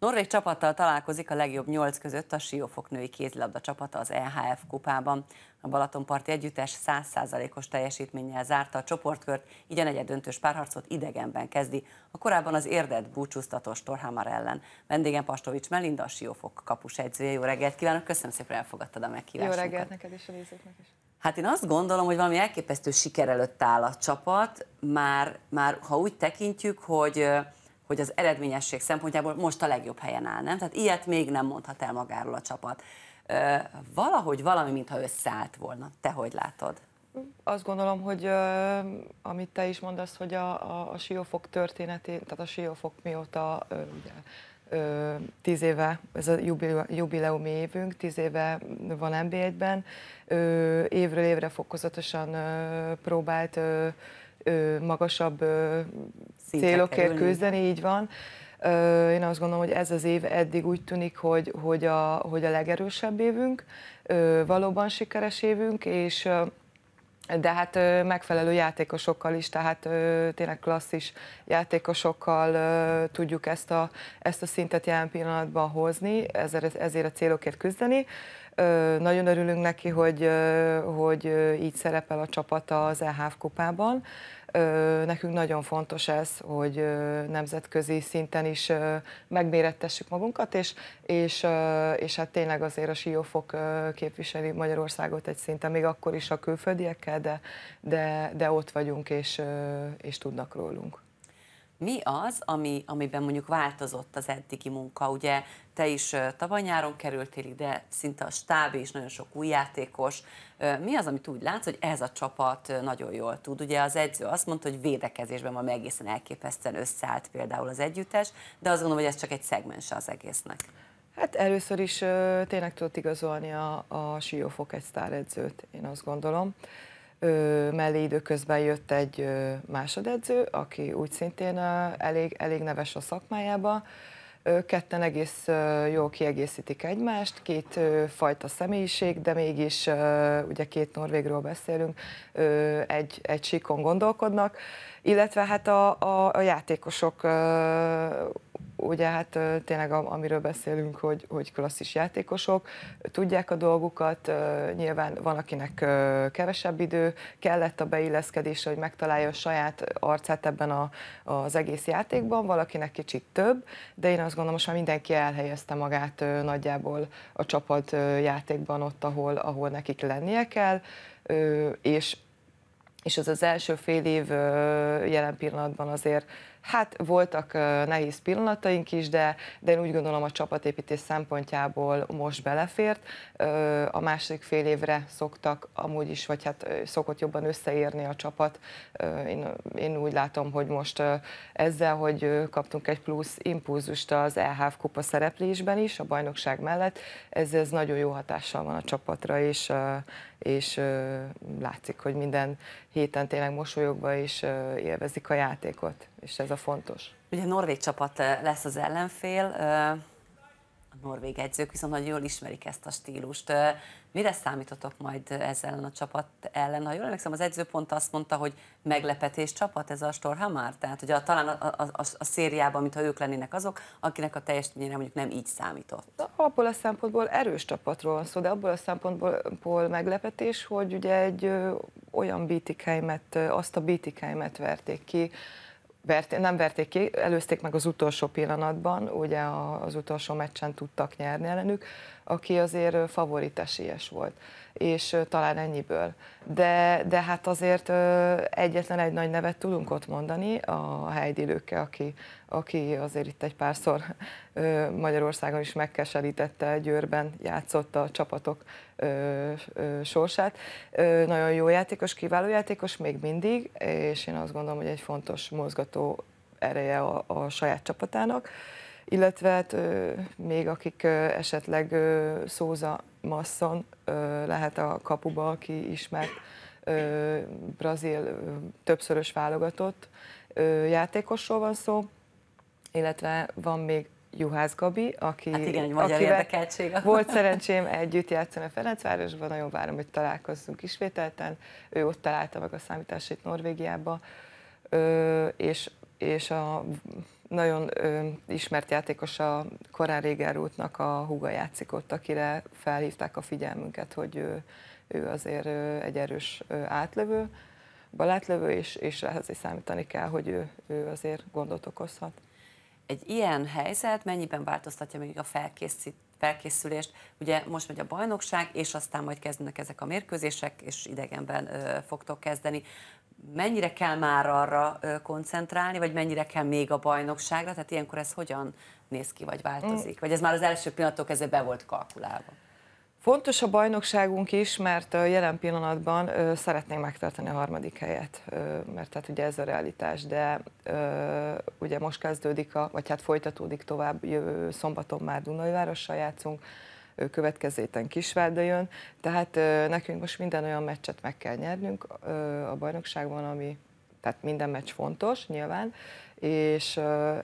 Norvég csapattal találkozik a legjobb nyolc között a Siófok női kézilabda csapata az EHF kupában. A Balatonparti együttes 100%-os teljesítménnyel zárta a csoportkört, így a negyedöntős párharcot idegenben kezdi. A korábban az érdett búcsúztatós Torhamar ellen. vendégen Pastovics Melinda, a Siófok kapus edzője. Jó reggelt kívánok, köszönöm szépen, elfogadtad a meghívást. Jó reggelt neked is, a nézőknek is. Hát én azt gondolom, hogy valami elképesztő siker előtt áll a csapat, már, már ha úgy tekintjük, hogy hogy az eredményesség szempontjából most a legjobb helyen áll, nem? Tehát ilyet még nem mondhat el magáról a csapat. Ö, valahogy valami, mintha összeállt volna. Te hogy látod? Azt gondolom, hogy ö, amit te is mondasz, hogy a, a, a siófok történetén, tehát a siófok mióta ö, ugye, ö, tíz éve, ez a jubileumi évünk, tíz éve van mb 1 ben évről évre fokozatosan ö, próbált ö, magasabb célokért küzdeni, így van. Én azt gondolom, hogy ez az év eddig úgy tűnik, hogy, hogy, a, hogy a legerősebb évünk, valóban sikeres évünk, és de hát megfelelő játékosokkal is, tehát tényleg klasszis játékosokkal tudjuk ezt a, ezt a szintet jelen pillanatban hozni, ezért, ezért a célokért küzdeni. Nagyon örülünk neki, hogy, hogy így szerepel a csapata az EHF kupában. Nekünk nagyon fontos ez, hogy nemzetközi szinten is megmérettessük magunkat, és, és, és hát tényleg azért a siófok képviseli Magyarországot egy szinten, még akkor is a külföldiekkel, de, de, de ott vagyunk, és, és tudnak rólunk mi az, ami, amiben mondjuk változott az eddigi munka? Ugye te is tavaly nyáron kerültél ide, szinte a stáb is nagyon sok új játékos. Mi az, amit úgy látsz, hogy ez a csapat nagyon jól tud? Ugye az edző azt mondta, hogy védekezésben van egészen elképesztően összeállt például az együttes, de azt gondolom, hogy ez csak egy szegmense az egésznek. Hát először is tényleg tudott igazolni a, a Siófok egy sztáredzőt, én azt gondolom. Ö, mellé időközben jött egy ö, másodedző, aki úgy szintén ö, elég, elég neves a szakmájába. Ö, ketten egész ö, jól kiegészítik egymást, két ö, fajta személyiség, de mégis ö, ugye két norvégról beszélünk, ö, egy, egy síkon gondolkodnak, illetve hát a, a, a játékosok ö, ugye hát tényleg amiről beszélünk, hogy, hogy klasszis játékosok, tudják a dolgukat, nyilván van, akinek kevesebb idő, kellett a beilleszkedés, hogy megtalálja a saját arcát ebben a, az egész játékban, valakinek kicsit több, de én azt gondolom, most már mindenki elhelyezte magát nagyjából a csapat játékban ott, ahol, ahol nekik lennie kell, és és az az első fél év jelen pillanatban azért Hát voltak nehéz pillanataink is, de, de én úgy gondolom a csapatépítés szempontjából most belefért. A második fél évre szoktak amúgy is, vagy hát szokott jobban összeérni a csapat. Én, én úgy látom, hogy most ezzel, hogy kaptunk egy plusz impulzust az EHF kupa szereplésben is, a bajnokság mellett, ez, ez nagyon jó hatással van a csapatra, és, és ö, látszik, hogy minden héten tényleg mosolyogva és ö, élvezik a játékot, és ez a fontos. Ugye a norvég csapat lesz az ellenfél, ö norvég edzők viszont nagyon jól ismerik ezt a stílust. Mire számítotok majd ezzel a csapat ellen? Ha jól emlékszem, az edzőpont pont azt mondta, hogy meglepetés csapat ez a Storhamar, tehát hogy a, talán a, a, a, a szériában, mintha ők lennének azok, akinek a teljesítményére mondjuk nem így számított. De abból a szempontból erős csapatról van szó, de abból a szempontból meglepetés, hogy ugye egy ö, olyan BTK-met, azt a BTK-met verték ki, vert, nem verték ki, előzték meg az utolsó pillanatban, ugye az utolsó meccsen tudtak nyerni ellenük, aki azért esélyes volt, és talán ennyiből. De, de hát azért egyetlen egy nagy nevet tudunk ott mondani, a Heidi Lőke, aki, aki azért itt egy párszor Magyarországon is megkeserítette, Győrben játszott a csapatok sorsát. Nagyon jó játékos, kiváló játékos még mindig, és én azt gondolom, hogy egy fontos mozgató ereje a, a saját csapatának illetve hát, még akik esetleg Szóza Masson lehet a kapuba, aki ismert brazil többszörös válogatott játékosról van szó, illetve van még Juhász Gabi, aki, hát igen, egy volt szerencsém együtt játszani a Ferencvárosban, nagyon várom, hogy találkozzunk ismételten. Ő ott találta meg a számításait Norvégiába, és, és a nagyon ö, ismert játékos a korán régen a húga játszik ott, akire felhívták a figyelmünket, hogy ő, ő azért ö, egy erős ö, átlövő, balátlövő, és, és azért számítani kell, hogy ő, ő azért gondot okozhat. Egy ilyen helyzet mennyiben változtatja még a felkészít, felkészülést? Ugye most megy a bajnokság, és aztán majd kezdenek ezek a mérkőzések, és idegenben ö, fogtok kezdeni mennyire kell már arra koncentrálni, vagy mennyire kell még a bajnokságra? Tehát ilyenkor ez hogyan néz ki, vagy változik? Mm. Vagy ez már az első pillanattól kezdve be volt kalkulálva? Fontos a bajnokságunk is, mert jelen pillanatban szeretnénk megtartani a harmadik helyet, mert hát ugye ez a realitás, de ugye most kezdődik, a, vagy hát folytatódik tovább, jövő szombaton már Dunajvárossal játszunk, következő héten Kisvárda jön, tehát nekünk most minden olyan meccset meg kell nyernünk a bajnokságban, ami, tehát minden meccs fontos nyilván, és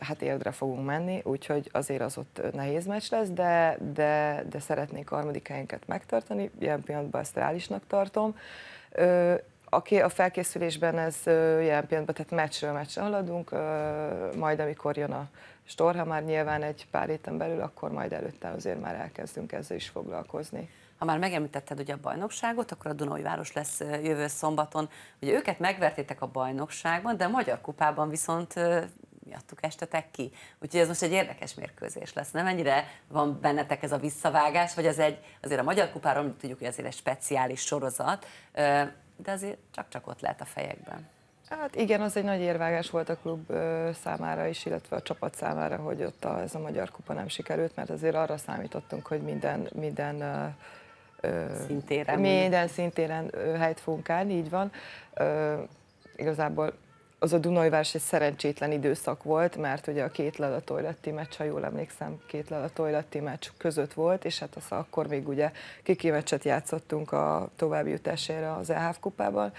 hát érdre fogunk menni, úgyhogy azért az ott nehéz meccs lesz, de, de, de szeretnék a harmadik helyenket megtartani, ilyen pillanatban ezt reálisnak tartom, aki a felkészülésben ez jelen pillanatban, tehát meccsről meccsre haladunk, majd amikor jön a stor, ha már nyilván egy pár héten belül, akkor majd előtte azért már elkezdünk ezzel is foglalkozni. Ha már megemlítetted ugye a bajnokságot, akkor a Dunai város lesz jövő szombaton. Ugye őket megvertétek a bajnokságban, de a Magyar Kupában viszont miattuk estetek ki. Úgyhogy ez most egy érdekes mérkőzés lesz. Nem ennyire van bennetek ez a visszavágás, vagy ez egy, azért a Magyar Kupáról tudjuk, hogy azért egy speciális sorozat de azért csak-csak ott lehet a fejekben. Hát igen, az egy nagy érvágás volt a klub számára is, illetve a csapat számára, hogy ott a, ez a Magyar Kupa nem sikerült, mert azért arra számítottunk, hogy minden, minden szintéren, minden szintéren helyt fogunk állni, így van. Igazából az a Dunajvárs egy szerencsétlen időszak volt, mert ugye a két lelatojlatti meccs, ha jól emlékszem, két lelatojlatti meccs között volt, és hát az akkor még ugye kikimeccset játszottunk a további jutásére az EHF kupában,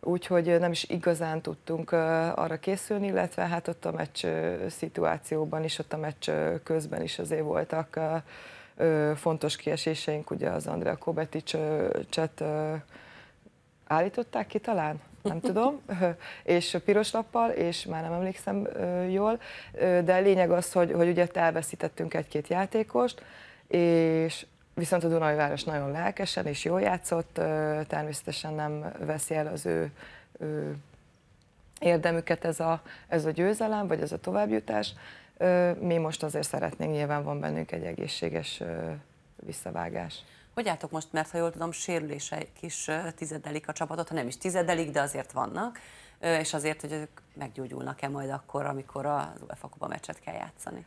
úgyhogy nem is igazán tudtunk arra készülni, illetve hát ott a meccs szituációban is, ott a meccs közben is azért voltak fontos kieséseink, ugye az Andrea Kobetics cset állították ki talán? nem tudom, és piros lappal, és már nem emlékszem jól, de lényeg az, hogy, hogy ugye elveszítettünk egy-két játékost, és viszont a Dunajváros nagyon lelkesen és jól játszott, természetesen nem veszi el az ő, ő érdemüket ez a, ez a győzelem, vagy ez a továbbjutás. Mi most azért szeretnénk, nyilván van bennünk egy egészséges visszavágás. Hogy álltok most, mert ha jól tudom, sérülések is tizedelik a csapatot, ha nem is tizedelik, de azért vannak, és azért, hogy ők meggyógyulnak-e majd akkor, amikor a UEFA Kupa meccset kell játszani.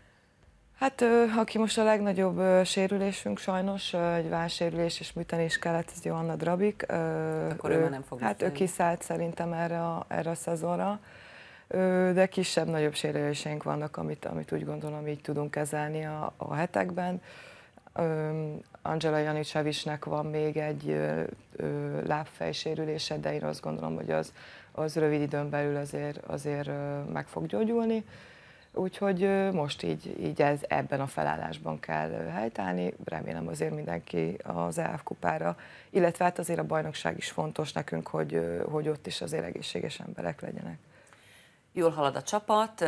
Hát aki most a legnagyobb sérülésünk sajnos, egy válsérülés és műtenés kellett, ez Johanna Drabik. Akkor ő, ő már nem fog Hát ő kiszállt szerintem erre a, erre a szezonra, de kisebb-nagyobb sérüléseink vannak, amit, amit úgy gondolom így tudunk kezelni a, a hetekben. Angela Janicsevicsnek van még egy ö, ö, lábfejsérülése, de én azt gondolom, hogy az, az rövid időn belül azért, azért ö, meg fog gyógyulni. Úgyhogy ö, most így, így ez, ebben a felállásban kell helytállni. Remélem azért mindenki az EF kupára, illetve hát azért a bajnokság is fontos nekünk, hogy, ö, hogy ott is azért egészséges emberek legyenek. Jól halad a csapat,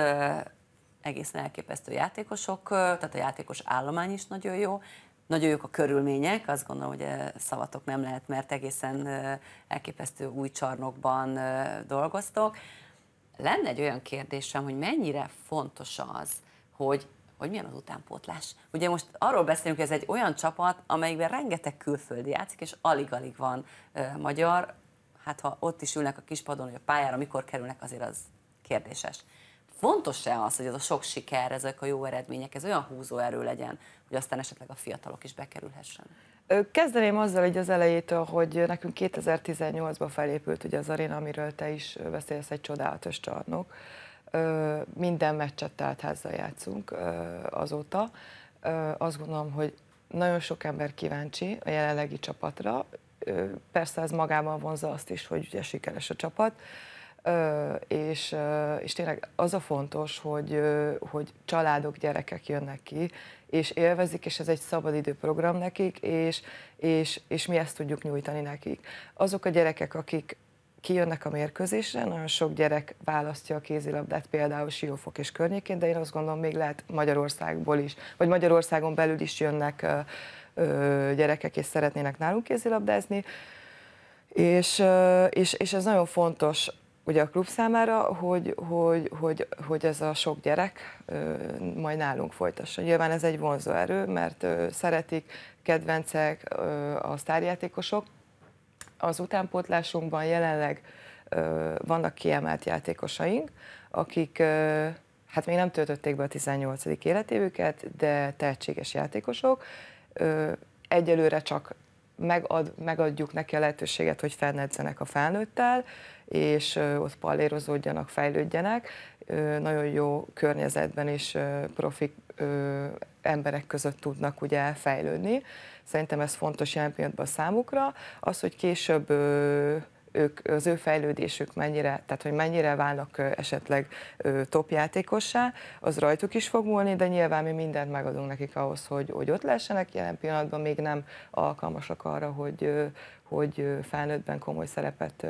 egészen elképesztő játékosok, tehát a játékos állomány is nagyon jó, nagyon jók a körülmények, azt gondolom, hogy eh, szavatok nem lehet, mert egészen eh, elképesztő új csarnokban eh, dolgoztok. Lenne egy olyan kérdésem, hogy mennyire fontos az, hogy hogy milyen az utánpótlás. Ugye most arról beszélünk, hogy ez egy olyan csapat, amelyikben rengeteg külföldi játszik, és alig-alig van magyar. Hát ha ott is ülnek a kispadon, hogy a pályára, mikor kerülnek, azért az kérdéses. Fontos-e az, hogy ez a sok siker, ezek a jó eredmények, ez olyan húzóerő legyen, hogy aztán esetleg a fiatalok is bekerülhessen? Kezdeném azzal hogy az elejétől, hogy nekünk 2018-ban felépült ugye az aréna, amiről te is beszélsz, egy csodálatos csarnok. Minden meccset házzal játszunk azóta. Azt gondolom, hogy nagyon sok ember kíváncsi a jelenlegi csapatra. Persze ez magában vonza azt is, hogy ugye sikeres a csapat Ö, és, és tényleg az a fontos, hogy, hogy családok, gyerekek jönnek ki, és élvezik, és ez egy szabadidő program nekik, és, és, és mi ezt tudjuk nyújtani nekik. Azok a gyerekek, akik kijönnek a mérkőzésre, nagyon sok gyerek választja a kézilabdát, például Siófok és környékén, de én azt gondolom, még lehet Magyarországból is, vagy Magyarországon belül is jönnek ö, gyerekek, és szeretnének nálunk kézilabdázni, és, és, és ez nagyon fontos ugye a klub számára, hogy, hogy, hogy, hogy ez a sok gyerek majd nálunk folytassa. Nyilván ez egy vonzó erő, mert szeretik, kedvencek a sztárjátékosok. Az utánpótlásunkban jelenleg vannak kiemelt játékosaink, akik hát még nem töltötték be a 18. életévüket, de tehetséges játékosok. Egyelőre csak megad, megadjuk neki a lehetőséget, hogy felnedzenek a felnőttel, és ott pallérozódjanak, fejlődjenek, nagyon jó környezetben és profi emberek között tudnak ugye fejlődni. Szerintem ez fontos jelen pillanatban számukra. Az, hogy később ők, az ő fejlődésük mennyire, tehát hogy mennyire válnak esetleg top játékossá, az rajtuk is fog múlni, de nyilván mi mindent megadunk nekik ahhoz, hogy, hogy ott lehessenek. Jelen pillanatban még nem alkalmasak arra, hogy, hogy felnőttben komoly szerepet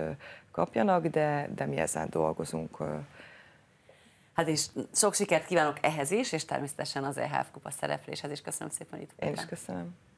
kapjanak, de, de mi ezzel dolgozunk. Hát és sok sikert kívánok ehhez is, és természetesen az EHF kupa szerepléshez is. Köszönöm szépen, hogy itt Én is köszönöm.